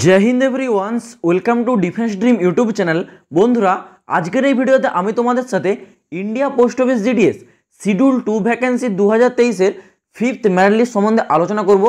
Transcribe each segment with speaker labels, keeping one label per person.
Speaker 1: Joy Hind every ones welcome to defence dream YouTube channel বন্ধুরা আজকের এই ভিডিওতে আমি তোমাদের সাথে India post office GDS schedule two vacancy দু হাজার তেইশের ফিফথ মেরিট লিস্ট সম্বন্ধে আলোচনা করব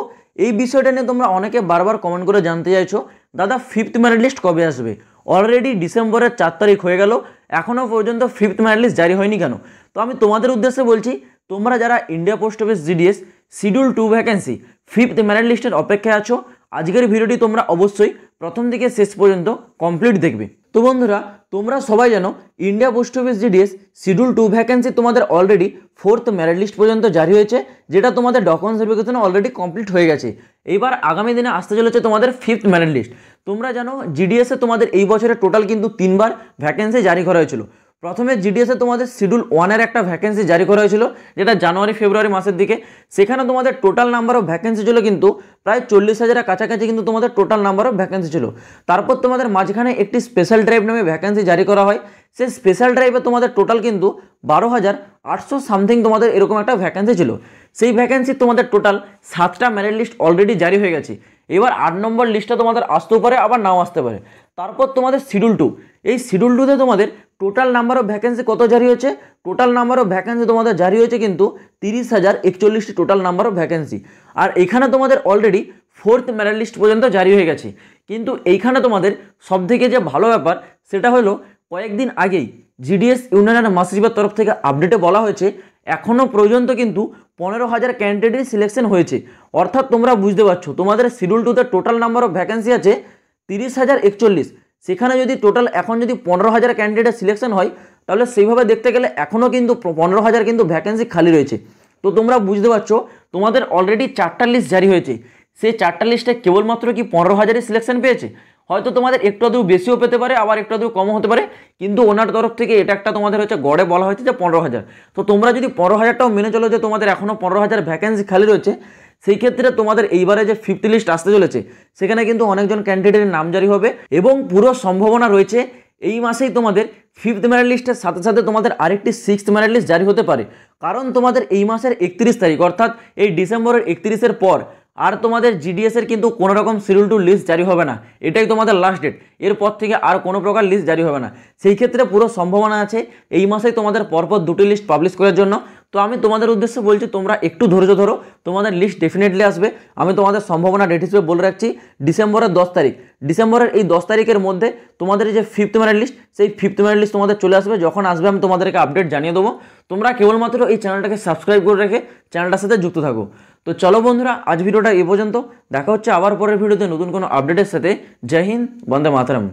Speaker 1: এই বিষয়টা নিয়ে তোমরা অনেকে বারবার কমেন্ট করে জানতে চাইছো দাদা ফিফথ মেরিট লিস্ট কবে আসবে অলরেডি ডিসেম্বরের চার তারিখ হয়ে গেল এখনও পর্যন্ত ফিফথ মেরিট লিস্ট জারি হয়নি কেন তো আমি তোমাদের উদ্দেশ্যে বলছি তোমরা যারা India post office GDS schedule two vacancy fifth merit লিস্টের অপেক্ষায় আছো আজকের ভিডিওটি তোমরা অবশ্যই প্রথম থেকে শেষ পর্যন্ত কমপ্লিট দেখবে তো বন্ধুরা তোমরা সবাই জানো India post office GDS schedule two vacancy তোমাদের অলরেডি ফোর্থ ম্যারিট লিস্ট পর্যন্ত জারি হয়েছে যেটা তোমাদের ডকুমেন্টস ভেরিফিকেশন অলরেডি কমপ্লিট হয়ে গেছে এইবার আগামী দিনে আসতে চলেছে তোমাদের ফিফথ ম্যারিট লিস্ট তোমরা জানো জিডিএসে তোমাদের এই বছরে টোটাল কিন্তু তিনবার ভ্যাকেন্সি জারি করা হয়েছিল প্রথমে জিডিএসে তোমাদের শিডিউল ওয়ানের একটা ভ্যাকেন্সি জারি করা হয়েছিল যেটা জানুয়ারি ফেব্রুয়ারি মাসের দিকে সেখানে তোমাদের টোটাল নাম্বার অফ ভ্যাকেন্সি ছিল কিন্তু প্রায় চল্লিশ হাজারের কাছাকাছি কিন্তু তোমাদের টোটাল নাম্বার অফ ভ্যাকেন্সি ছিল তারপর তোমাদের মাঝখানে একটি স্পেশাল ড্রাইভ নামে ভ্যাকেন্সি জারি করা হয় সেই স্পেশাল ড্রাইভে তোমাদের টোটাল কিন্তু বারো হাজার আটশো সামথিং তোমাদের এরকম একটা ভ্যাকেন্সি ছিল সেই ভ্যাকেন্সি তোমাদের টোটাল সাতটা মেরিট লিস্ট অলরেডি জারি হয়ে গেছে এবার আট নম্বর লিস্টটা তোমাদের আসতেও পারে আবার নাও আসতে পারে তারপর তোমাদের শিডিউল টু এই শিডিউল টুতে তোমাদের টোটাল নাম্বার অফ ভ্যাকেন্সি কত জারি হয়েছে টোটাল নাম্বার অফ ভ্যাকেন্সি তোমাদের জারি হয়েছে কিন্তু তিরিশ হাজার একচল্লিশটি টোটাল নাম্বার অফ ভ্যাকেন্সি আর এখানে তোমাদের অলরেডি ফোর্থ মেরিট লিস্ট পর্যন্ত জারি হয়ে গেছে কিন্তু এইখানে তোমাদের সবথেকে যে ভালো ব্যাপার সেটা হলো কয়েকদিন আগেই জিডিএস ইউনিয়ন মাসরিবার তরফ থেকে আপডেটে বলা হয়েছে এখনও পর্যন্ত কিন্তু পনেরো হাজার ক্যান্ডিডেট সিলেকশন হয়েছে অর্থাৎ তোমরা বুঝতে পারছো তোমাদের শিডিউল টুতে টোটাল নাম্বার অফ ভ্যাকেন্সি আছে তিরিশ হাজার একচল্লিশ সেখানে যদি টোটাল এখন যদি পনেরো হাজার ক্যান্ডিডেট সিলেকশন হয় তাহলে সেইভাবে দেখতে গেলে এখনও কিন্তু পনেরো হাজার কিন্তু ভ্যাকেন্সি খালি রয়েছে তো তোমরা বুঝতে পারছো তোমাদের অলরেডি চারটা লিস্ট জারি হয়েছে সেই চারটা লিস্টে কেবলমাত্র কি পনেরো হাজারই সিলেকশন পেয়েছে হয়তো তোমাদের একটু আধু বেশিও পেতে পারে আবার একটু আধু কমও হতে পারে কিন্তু ওনার তরফ থেকে এটা একটা তোমাদের হচ্ছে গড়ে বলা হয়েছে যে পনেরো হাজার তো তোমরা যদি পনেরো হাজারটাও মেনে চলো যে তোমাদের এখনও পনেরো হাজার ভ্যাকেন্সি খালি রয়েছে সেই ক্ষেত্রে তোমাদের এইবারে যে ফিফথ লিস্ট আসতে চলেছে সেখানে কিন্তু অনেকজন ক্যান্ডিডেটের নাম জারি হবে এবং পুরো সম্ভাবনা রয়েছে এই মাসেই তোমাদের ফিফথ মেরিট লিস্টের সাথে সাথে তোমাদের আরেকটি সিক্সথ মেরিট লিস্ট জারি হতে পারে কারণ তোমাদের এই মাসের একত্রিশ তারিখ অর্থাৎ এই ডিসেম্বরের একত্রিশের পর আর তোমাদের জিডিএসের কিন্তু কোনো রকম শিডিউল টু লিস্ট জারি হবে না এটাই তোমাদের লাস্ট ডেট এরপর থেকে আর কোনো প্রকার লিস্ট জারি হবে না সেই ক্ষেত্রে পুরো সম্ভাবনা আছে এই মাসেই তোমাদের পরপর দুটি লিস্ট পাবলিশ করার জন্য তো আমি তোমাদের উদ্দেশ্যে বলছি তোমরা একটু ধৈর্য ধরো তোমাদের লিস্ট ডেফিনেটলি আসবে আমি তোমাদের সম্ভাবনা ডেট হিসেবে বলে রাখছি ডিসেম্বরের দশ তারিখ ডিসেম্বরের এই দশ তারিখের মধ্যে তোমাদের যে ফিফথ মেরিট লিস্ট সেই ফিফথ মেরিট লিস্ট তোমাদের চলে আসবে যখন আসবে আমি তোমাদেরকে আপডেট জানিয়ে দেবো তোমরা কেবলমাত্র এই চ্যানেলটাকে সাবস্ক্রাইব করে রেখে চ্যানেলটার সাথে যুক্ত থাকো তো চলো বন্ধুরা আজ ভিডিওটা এ পর্যন্ত দেখা হচ্ছে আবার পরের ভিডিওতে নতুন কোনো আপডেটের সাথে জয় হিন্দ বন্দে মাতরম